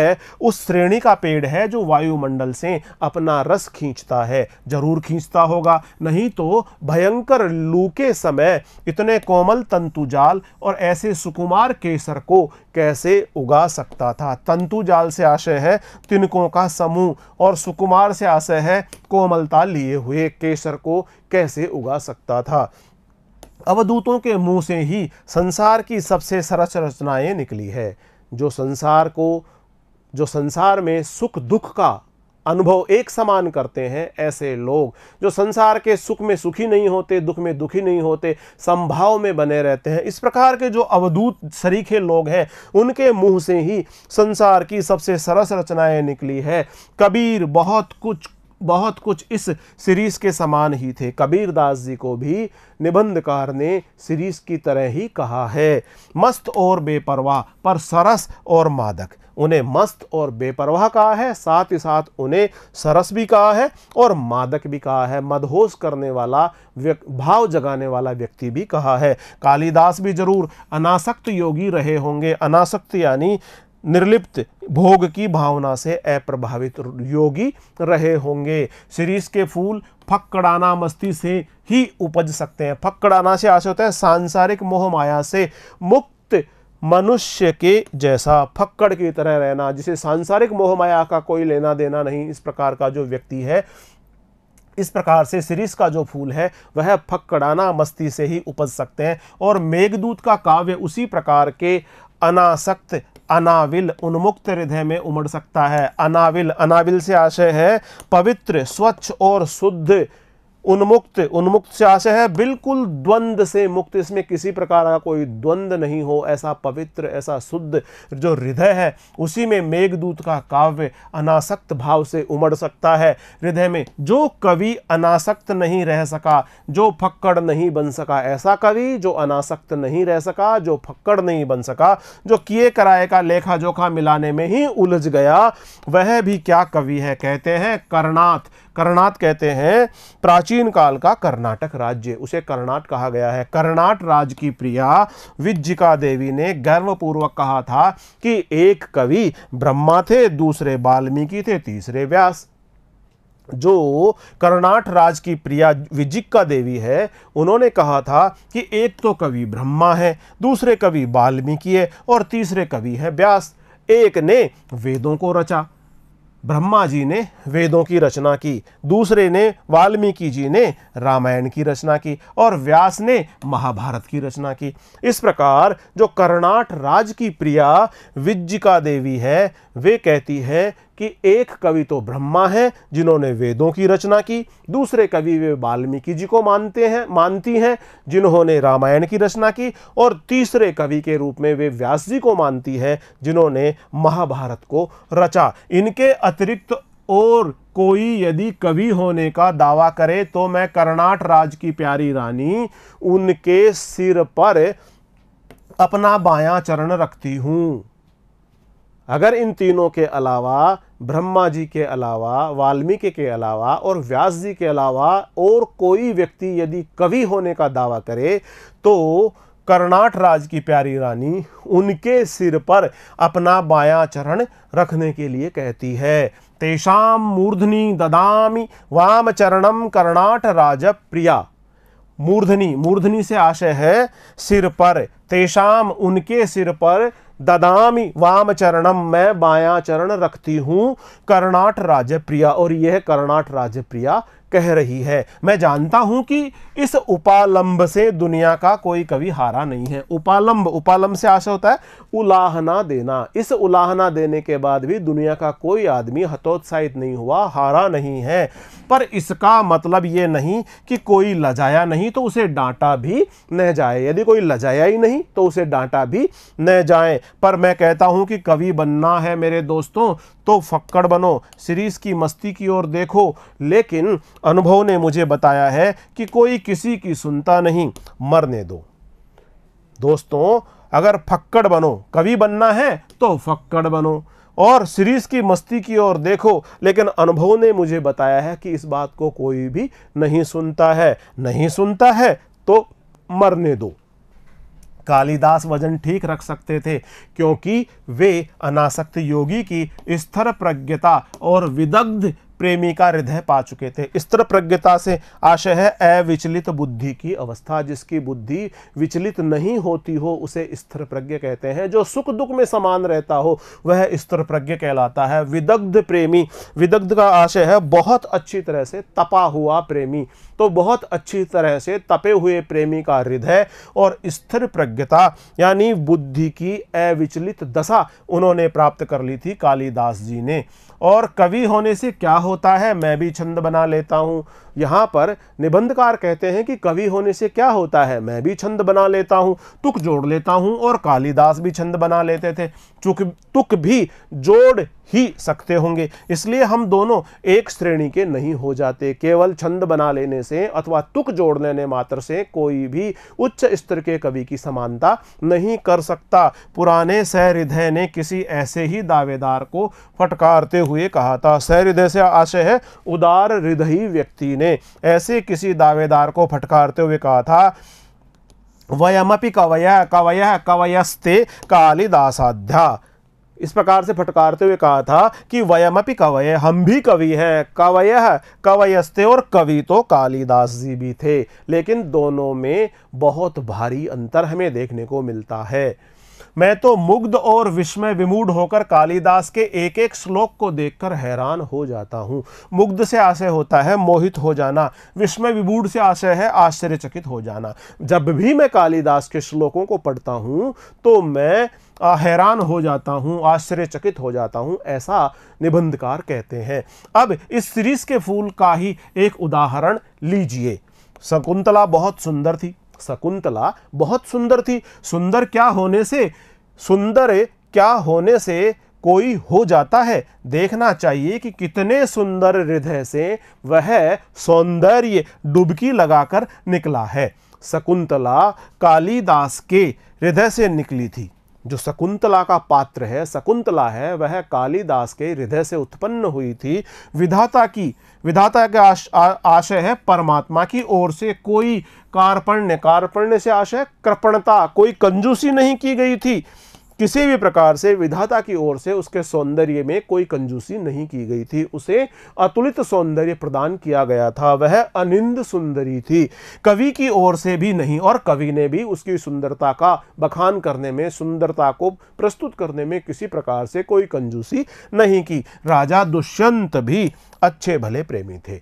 उस श्रेणी का पेड़ है जो वायुमंडल से अपना रस खींचता है जरूर खींचता होगा नहीं तो भयंकर लू के समय इतने कोमल तंतुजाल और ऐसे सुकुमार केसर को कैसे उगा सकता था तंतुजाल से आशय है तिनकों का समूह और सुकुमार से आशय है कोमलता लिए हुए केसर को कैसे उगा सकता था अवधूतों के मुंह से ही संसार की सबसे सरस रचनाएं निकली है जो संसार को जो संसार में सुख दुख का अनुभव एक समान करते हैं ऐसे लोग जो संसार के सुख में सुखी नहीं होते दुख में दुखी नहीं होते संभाव में बने रहते हैं इस प्रकार के जो अवधूत सरीखे लोग हैं उनके मुंह से ही संसार की सबसे सरस रचनाएं निकली है कबीर बहुत कुछ बहुत कुछ इस सीरीज़ के समान ही थे कबीर दास जी को भी निबंधकार ने सीरीज़ की तरह ही कहा है मस्त और बेपरवाह पर सरस और मादक उन्हें मस्त और बेपरवाह कहा है साथ ही साथ उन्हें सरस भी कहा है और मादक भी कहा है मदहोश करने वाला भाव जगाने वाला व्यक्ति भी कहा है कालिदास भी जरूर अनासक्त योगी रहे होंगे अनासक्त यानी निर्लिप्त भोग की भावना से अप्रभावित योगी रहे होंगे सीरीज के फूल फक्कड़ाना मस्ती से ही उपज सकते हैं फक्कड़ाना से आशे होता है सांसारिक मोह माया से मुक्त मनुष्य के जैसा फक्कड़ की तरह रहना जिसे सांसारिक मोहमाया का कोई लेना देना नहीं इस प्रकार का जो व्यक्ति है इस प्रकार से सीरीज का जो फूल है वह फक्कड़ाना मस्ती से ही उपज सकते हैं और मेघदूत का काव्य उसी प्रकार के अनासक्त अनाविल उन्मुक्त हृदय में उमड़ सकता है अनाविल अनाविल से आशय है पवित्र स्वच्छ और शुद्ध उन्मुक्त उन्मुक्त से आशय है बिल्कुल द्वंद से मुक्त इसमें किसी प्रकार का कोई द्वंद्व नहीं हो ऐसा पवित्र ऐसा शुद्ध जो हृदय है उसी में मेघदूत का काव्य अनासक्त भाव से उमड़ सकता है हृदय में जो कवि अनासक्त नहीं रह सका जो फक्कड़ नहीं बन सका ऐसा कवि जो अनासक्त नहीं रह सका जो फक्कड़ नहीं बन सका जो किए कराए का लेखा जोखा मिलाने में ही उलझ गया वह भी क्या कवि है कहते हैं कर्णाथ कर्णाथ कहते हैं प्राचीन प्राचीन काल का कर्नाटक राज्य उसे कर्नाट कहा गया है कर्नाट राज्य की प्रिया विज्जिका देवी ने गर्वपूर्वक कहा था कि एक कवि ब्रह्मा थे दूसरे वाल्मीकि थे तीसरे व्यास जो कर्नाट राज की प्रिया विजिक्का देवी है उन्होंने कहा था कि एक तो कवि ब्रह्मा है दूसरे कवि वाल्मीकि है और तीसरे कवि है व्यास एक ने वेदों को रचा ब्रह्मा जी ने वेदों की रचना की दूसरे ने वाल्मीकि जी ने रामायण की रचना की और व्यास ने महाभारत की रचना की इस प्रकार जो कर्नाट राज की प्रिया विज्जिका देवी है वे कहती है कि एक कवि तो ब्रह्मा हैं जिन्होंने वेदों की रचना की दूसरे कवि वे वाल्मीकि जी को मानते हैं मानती हैं जिन्होंने रामायण की रचना की और तीसरे कवि के रूप में वे व्यास जी को मानती हैं जिन्होंने महाभारत को रचा इनके अतिरिक्त और कोई यदि कवि होने का दावा करे तो मैं कर्नाट राज की प्यारी रानी उनके सिर पर अपना बायां चरण रखती हूँ अगर इन तीनों के अलावा ब्रह्मा जी के अलावा वाल्मीकि के अलावा और व्यास जी के अलावा और कोई व्यक्ति यदि कवि होने का दावा करे तो कर्नाट राज की प्यारी रानी उनके सिर पर अपना बायां चरण रखने के लिए कहती है तेषाम मूर्धनी ददामी वाम चरणम कर्नाट राज प्रिया मूर्धनी मूर्धनी से आशय है सिर पर तेषाम उनके सिर पर ददामी वाम चरणम मैं बाया चरण रखती हूँ कर्नाट राज्य प्रिया और यह कर्नाट राज्य प्रिया कह रही है मैं जानता हूं कि इस उपालंब से दुनिया का कोई कवि हारा नहीं है उपालंब उपालंब से आशा होता है उलाहना देना इस उलाहना देने के बाद भी दुनिया का कोई आदमी हतोत्साहित नहीं हुआ हारा नहीं है पर इसका मतलब ये नहीं कि कोई लजाया नहीं तो उसे डांटा भी न जाए यदि कोई लजाया ही नहीं तो उसे डांटा भी न जाए पर मैं कहता हूँ कि कवि बनना है मेरे दोस्तों तो फक्कड़ बनो सीरीज़ की मस्ती की ओर देखो लेकिन अनुभव ने मुझे बताया है कि कोई किसी की सुनता नहीं मरने दो दोस्तों अगर फक्कड़ बनो कवि बनना है तो फक्कड़ बनो और सीरीज़ की मस्ती की ओर देखो लेकिन अनुभव ने मुझे बताया है कि इस बात को कोई भी नहीं सुनता है नहीं सुनता है तो मरने दो कालिदास वजन ठीक रख सकते थे क्योंकि वे अनासक्त योगी की स्थिर प्रज्ञता और विदग्ध प्रेमी का हृदय पा चुके थे स्त्र प्रज्ञता से आशय है अविचलित बुद्धि की अवस्था जिसकी बुद्धि विचलित नहीं होती हो उसे स्त्र प्रज्ञ कहते हैं जो सुख दुख में समान रहता हो वह स्त्र प्रज्ञ कहलाता है विदग्ध प्रेमी विदग्ध का आशय है बहुत अच्छी तरह से तपा हुआ प्रेमी तो बहुत अच्छी तरह से तपे हुए प्रेमी का हृदय और स्थिर प्रज्ञता यानी बुद्धि की अविचलित दशा उन्होंने प्राप्त कर ली थी कालिदास जी ने और कवि होने से क्या होता है मैं भी छंद बना लेता हूँ यहाँ पर निबंधकार कहते हैं कि कवि होने से क्या होता है मैं भी छंद बना लेता हूँ तुक जोड़ लेता हूँ और कालिदास भी छंद बना लेते थे चुक तुक भी जोड़ ही सकते होंगे इसलिए हम दोनों एक श्रेणी के नहीं हो जाते केवल छंद बना लेने से अथवा तुक जोड़ लेने मात्र से कोई भी उच्च स्तर के कवि की समानता नहीं कर सकता पुराने सहृदय ने किसी ऐसे ही दावेदार को फटकारते हुए कहा था सहृदय से आशय है उदार हृदयी व्यक्ति ने ऐसे किसी दावेदार को फटकारते हुए कहा था वयमपि कवय कवय कवयस्ते कालिदासाध्या इस प्रकार से फटकारते हुए कहा था कि वयमपि कवय हम भी कवि हैं कवय कवयस्ते और कवि तो कालिदास जी भी थे लेकिन दोनों में बहुत भारी अंतर हमें देखने को मिलता है मैं तो मुग्ध और विस्मय विमूढ़ होकर कालिदास के एक एक श्लोक को देखकर हैरान हो जाता हूँ मुग्ध से आशय होता है मोहित हो जाना विस्मय विमूढ़ से आशय है आश्चर्यचकित हो जाना जब भी मैं कालिदास के श्लोकों को पढ़ता हूँ तो मैं हैरान हो जाता हूँ आश्चर्यचकित हो जाता हूँ ऐसा निबंधकार कहते हैं अब इस सीरीज के फूल का ही एक उदाहरण लीजिए शकुंतला बहुत सुंदर थी शकुंतला बहुत सुंदर थी सुंदर क्या होने से सुंदर क्या होने से कोई हो जाता है देखना चाहिए कि कितने सुंदर हृदय से वह सौंदर्य डुबकी लगाकर निकला है शकुंतला कालिदास के हृदय से निकली थी जो शकुंतला का पात्र है शकुंतला है वह कालिदास के हृदय से उत्पन्न हुई थी विधाता की विधाता का आश, आशय है परमात्मा की ओर से कोई कार्पण्य कार्पण्य से आशय कृपणता कोई कंजूसी नहीं की गई थी किसी भी प्रकार से विधाता की ओर से उसके सौंदर्य में कोई कंजूसी नहीं की गई थी उसे अतुलित सौंदर्य प्रदान किया गया था वह अनिंद सुंदरी थी कवि की ओर से भी नहीं और कवि ने भी उसकी सुंदरता का बखान करने में सुंदरता को प्रस्तुत करने में किसी प्रकार से कोई कंजूसी नहीं की राजा दुष्यंत भी अच्छे भले प्रेमी थे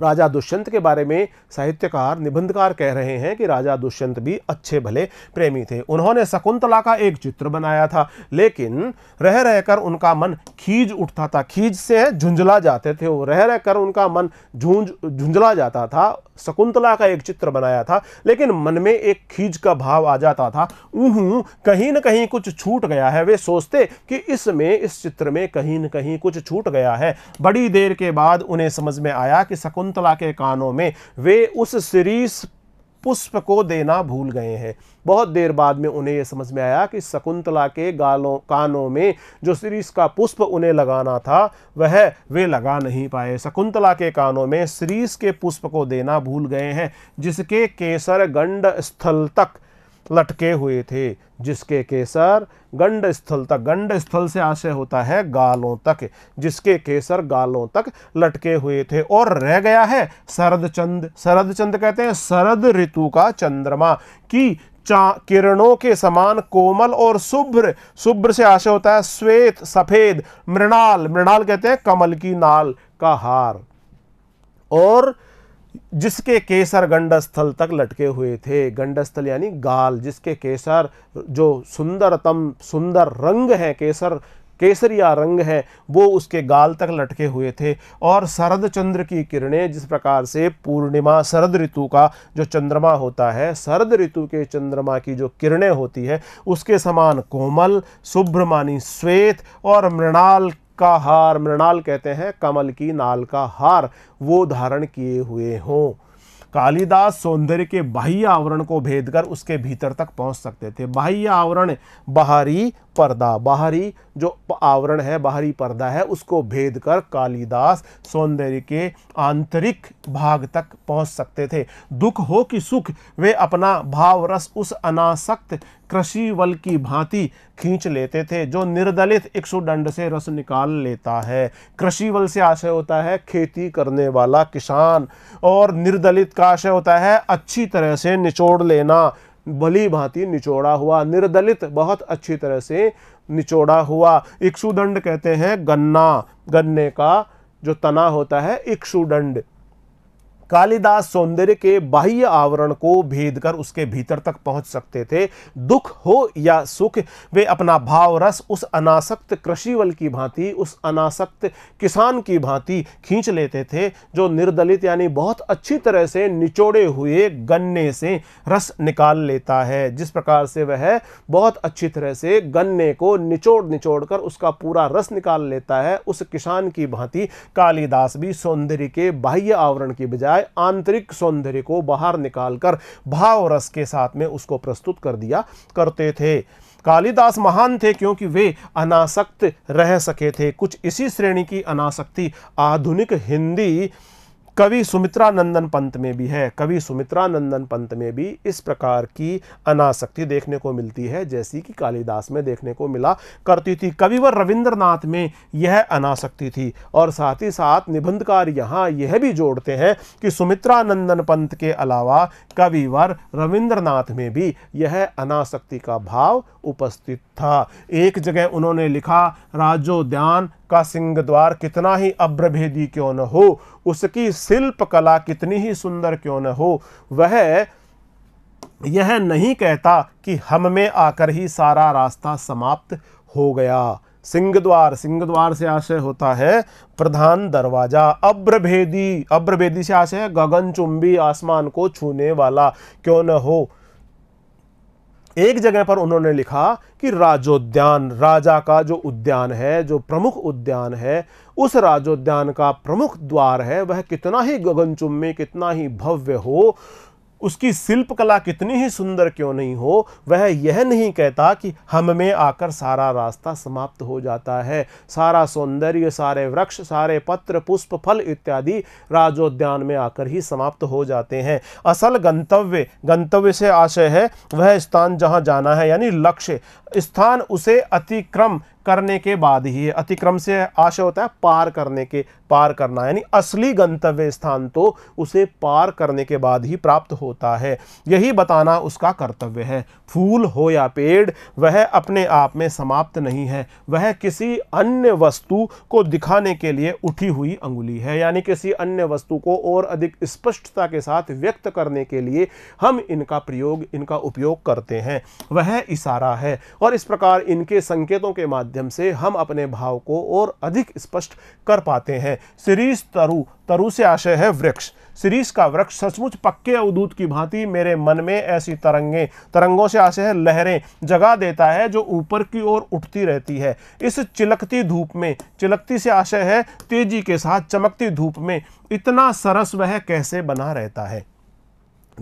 राजा दुष्यंत के बारे में साहित्यकार निबंधकार कह रहे हैं कि राजा दुष्यंत भी अच्छे भले प्रेमी थे उन्होंने शकुंतला का एक चित्र बनाया था लेकिन रह रहकर उनका मन खीज उठता था खींच से झुंझला जाते थे वो रह रहकर उनका मन झुंझ झुंझला जाता था शकुंतला का एक चित्र बनाया था लेकिन मन में एक खीज का भाव आ जाता था ऊहूं कहीं न कहीं कुछ छूट गया है वे सोचते कि इसमें इस चित्र में कहीं न कहीं कुछ छूट गया है बड़ी देर के बाद उन्हें समझ में आया कि शकुंत शकुंतला के कानों में वे उस शीरीस पुष्प को देना भूल गए हैं बहुत देर बाद में उन्हें यह समझ में आया कि शकुंतला के गालों कानों में जो श्रीस का पुष्प उन्हें लगाना था वह वे लगा नहीं पाए शकुंतला के कानों में शीरीस के पुष्प को देना भूल गए हैं जिसके केसर गंड स्थल तक लटके हुए थे जिसके केसर गंड स्थल तक गंड स्थल से आशय होता है गालों तक जिसके केसर गालों तक लटके हुए थे और रह गया है शरद चंद शरद चंद कहते हैं शरद ऋतु का चंद्रमा की चा किरणों के समान कोमल और शुभ्र शुभ्र से आशय होता है श्वेत सफ़ेद मृणाल मृणाल कहते हैं कमल की नाल का हार और जिसके केसर गंडस्थल तक लटके हुए थे गंडस्थल यानी गाल जिसके केसर जो सुंदरतम सुंदर रंग है केसर केसरिया रंग है वो उसके गाल तक लटके हुए थे और शरद चंद्र की किरणें जिस प्रकार से पूर्णिमा शरद ऋतु का जो चंद्रमा होता है शरद ऋतु के चंद्रमा की जो किरणें होती है उसके समान कोमल शुभ्रमानी श्वेत और मृणाल का हार मृणाल कहते हैं कमल की नाल का हार वो धारण किए हुए हों कालिदास सौंदर्य के बाह्य आवरण को भेदकर उसके भीतर तक पहुंच सकते थे बाह्य आवरण बाहरी पर्दा बाहरी जो आवरण है बाहरी पर्दा है उसको भेद कर कालिदास सौंदर्य के आंतरिक भाग तक पहुंच सकते थे दुख हो कि सुख वे अपना भाव रस उस अनासक्त कृषि बल की भांति खींच लेते थे जो निर्दलित दंड से रस निकाल लेता है कृषि बल से आशय होता है खेती करने वाला किसान और निर्दलित का आशय होता है अच्छी तरह से निचोड़ लेना भली भांति निचोड़ा हुआ निर्दलित बहुत अच्छी तरह से निचोड़ा हुआ इक्षुदंड कहते हैं गन्ना गन्ने का जो तना होता है इक्षुदंड कालिदास सौंदर्य के बाह्य आवरण को भेद कर उसके भीतर तक पहुंच सकते थे दुख हो या सुख वे अपना भाव रस उस अनासक्त कृषिवल की भांति उस अनासक्त किसान की भांति खींच लेते थे जो निर्दलित यानी बहुत अच्छी तरह से निचोड़े हुए गन्ने से रस निकाल लेता है जिस प्रकार से वह बहुत अच्छी तरह से गन्ने को निचोड़ निचोड़ कर उसका पूरा रस निकाल लेता है उस किसान की भांति कालिदास भी सौंदर्य के बाह्य आवरण की बजाय बजाय आंतरिक सौंदर्य को बाहर निकालकर भाव रस के साथ में उसको प्रस्तुत कर दिया करते थे कालिदास महान थे क्योंकि वे अनासक्त रह सके थे कुछ इसी श्रेणी की अनासक्ति आधुनिक हिंदी कवि सुमित्रा नंदन पंत में भी है कवि सुमित्रा नंदन पंत में भी इस प्रकार की अनासक्ति देखने को मिलती है जैसी कि कालिदास में देखने को मिला करती थी कवि व रविंद्रनाथ में यह अनासक्ति थी और साथ ही साथ निबंधकार यहाँ यह भी जोड़ते हैं कि सुमित्रा नंदन पंत के अलावा कविवर रविंद्रनाथ में भी यह अनासक्ति का भाव उपस्थित था एक जगह उन्होंने लिखा राजोद्यान का सिंह द्वार कितना ही अभ्रभेदी क्यों न हो उसकी शिल्प कला कितनी ही सुंदर क्यों न हो वह यह नहीं कहता कि हम में आकर ही सारा रास्ता समाप्त हो गया सिंह द्वार सिंह द्वार से आशय होता है प्रधान दरवाजा अभ्रभेदी अभ्रभेदी से आशय है गगनचुंबी आसमान को छूने वाला क्यों न हो एक जगह पर उन्होंने लिखा कि राजोद्यान राजा का जो उद्यान है जो प्रमुख उद्यान है उस राजोद्यान का प्रमुख द्वार है वह कितना ही गगनचुम्बी कितना ही भव्य हो उसकी शिल्प कला कितनी ही सुंदर क्यों नहीं हो वह यह नहीं कहता कि हम में आकर सारा रास्ता समाप्त हो जाता है सारा सौंदर्य सारे वृक्ष सारे पत्र पुष्प फल इत्यादि राजोद्यान में आकर ही समाप्त हो जाते हैं असल गंतव्य गंतव्य से आशय है वह स्थान जहाँ जाना है यानी लक्ष्य स्थान उसे अतिक्रम करने के बाद ही है अतिक्रम से आशय होता है पार करने के पार करना यानी असली गंतव्य स्थान तो उसे पार करने के बाद ही प्राप्त होता है यही बताना उसका कर्तव्य है फूल हो या पेड़ वह अपने आप में समाप्त नहीं है वह किसी अन्य वस्तु को दिखाने के लिए उठी हुई अंगुली है यानी किसी अन्य वस्तु को और अधिक स्पष्टता के साथ व्यक्त करने के लिए हम इनका प्रयोग इनका उपयोग करते हैं वह इशारा है और इस प्रकार इनके संकेतों के माध्यम माध्यम से हम अपने भाव को और अधिक स्पष्ट कर पाते हैं शिरीष तरु तरु से आशय है वृक्ष शिरीष का वृक्ष सचमुच पक्के अवधूत की भांति मेरे मन में ऐसी तरंगे तरंगों से आशय है लहरें जगा देता है जो ऊपर की ओर उठती रहती है इस चिलकती धूप में चिलकती से आशय है तेजी के साथ चमकती धूप में इतना सरस वह कैसे बना रहता है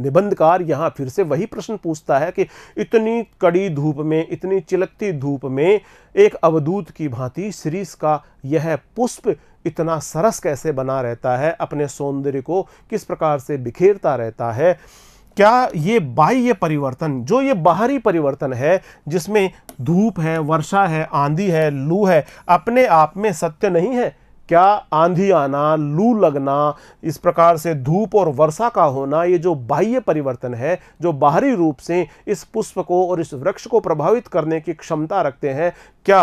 निबंधकार यहाँ फिर से वही प्रश्न पूछता है कि इतनी कड़ी धूप में इतनी चिलकती धूप में एक अवधूत की भांति श्रीस का यह पुष्प इतना सरस कैसे बना रहता है अपने सौंदर्य को किस प्रकार से बिखेरता रहता है क्या ये बाह्य परिवर्तन जो ये बाहरी परिवर्तन है जिसमें धूप है वर्षा है आंधी है लू है अपने आप में सत्य नहीं है क्या आंधी आना लू लगना इस प्रकार से धूप और वर्षा का होना ये जो बाह्य परिवर्तन है जो बाहरी रूप से इस पुष्प को और इस वृक्ष को प्रभावित करने की क्षमता रखते हैं क्या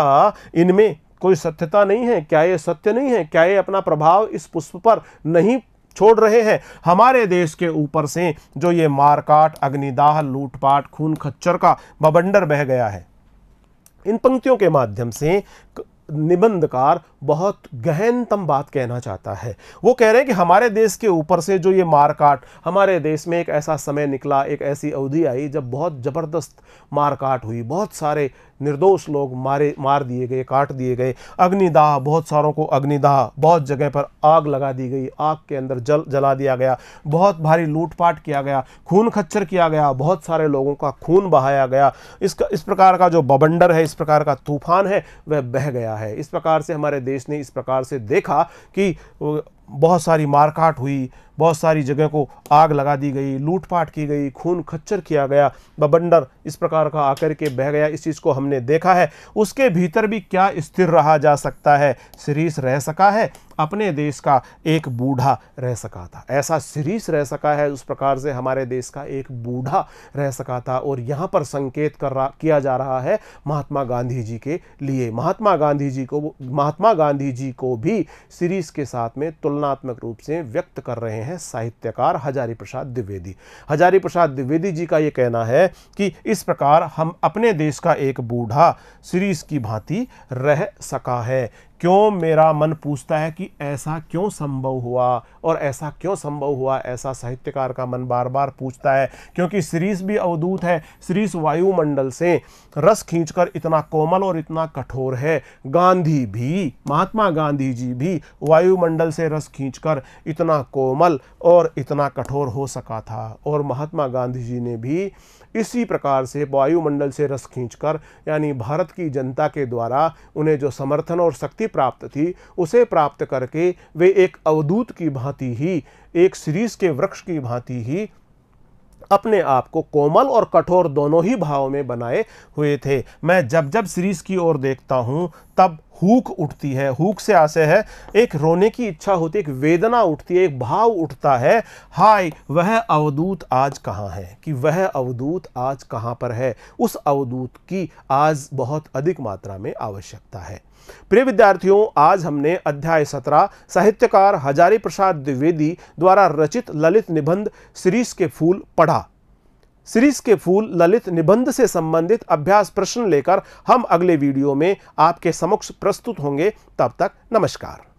इनमें कोई सत्यता नहीं है क्या ये सत्य नहीं है क्या ये अपना प्रभाव इस पुष्प पर नहीं छोड़ रहे हैं हमारे देश के ऊपर से जो ये मारकाट अग्निदाह लूटपाट खून खच्चर का बबंडर बह गया है इन पंक्तियों के माध्यम से निबंधकार बहुत गहनतम बात कहना चाहता है वो कह रहे हैं कि हमारे देश के ऊपर से जो ये मारकाट हमारे देश में एक ऐसा समय निकला एक ऐसी अवधि आई जब बहुत ज़बरदस्त मारकाट हुई बहुत सारे निर्दोष लोग मारे मार दिए गए काट दिए गए अग्निदाह बहुत सारों को अग्निदाह बहुत जगह पर आग लगा दी गई आग के अंदर जल जला दिया गया बहुत भारी लूटपाट किया गया खून खच्चर किया गया बहुत सारे लोगों का खून बहाया गया इसका इस प्रकार का जो बबंडर है इस प्रकार का तूफान है वह बह गया है है इस प्रकार से हमारे देश ने इस प्रकार से देखा कि बहुत सारी मारकाट हुई बहुत सारी जगह को आग लगा दी गई लूटपाट की गई खून खच्चर किया गया बबंडर इस प्रकार का आकर के बह गया इस चीज़ को हमने देखा है उसके भीतर भी क्या स्थिर रहा जा सकता है सीरीस रह सका है अपने देश का एक बूढ़ा रह सका था ऐसा सीरीस रह सका है उस प्रकार से हमारे देश का एक बूढ़ा रह सका था और यहाँ पर संकेत कर रहा किया जा रहा है महात्मा गांधी जी के लिए महात्मा गांधी जी को महात्मा गांधी जी को भी सीरीज के साथ में तुलनात्मक रूप से व्यक्त कर रहे हैं हैं साहित्यकार हजारी प्रसाद द्विवेदी हजारी प्रसाद द्विवेदी जी का ये कहना है कि इस प्रकार हम अपने देश का एक बूढ़ा सीरीज की भांति रह सका है क्यों मेरा मन पूछता है कि ऐसा क्यों संभव हुआ और ऐसा क्यों संभव हुआ ऐसा साहित्यकार का मन बार बार पूछता है क्योंकि शीरीष भी अवधूत है शीरीष वायुमंडल से रस खींचकर इतना कोमल और इतना कठोर है गांधी भी महात्मा गांधी जी भी वायुमंडल से रस खींचकर इतना कोमल और इतना कठोर हो सका था और महात्मा गांधी जी ने भी इसी प्रकार से वायुमंडल से रस खींचकर यानी भारत की जनता के द्वारा उन्हें जो समर्थन और शक्ति प्राप्त थी उसे प्राप्त करके वे एक अवधूत की भांति ही एक सीरीज के वृक्ष की भांति ही अपने आप को कोमल और कठोर दोनों ही भाव में बनाए हुए थे मैं जब जब सीरीज़ की ओर देखता हूँ तब हुक उठती है हुक से आशय है एक रोने की इच्छा होती है एक वेदना उठती है एक भाव उठता है हाय वह अवदूत आज कहाँ है कि वह अवदूत आज कहाँ पर है उस अवदूत की आज बहुत अधिक मात्रा में आवश्यकता है प्रिय विद्यार्थियों आज हमने अध्याय सत्रह साहित्यकार हजारी प्रसाद द्विवेदी द्वारा रचित ललित निबंध सीरीज के फूल पढ़ा सीरीज के फूल ललित निबंध से संबंधित अभ्यास प्रश्न लेकर हम अगले वीडियो में आपके समक्ष प्रस्तुत होंगे तब तक नमस्कार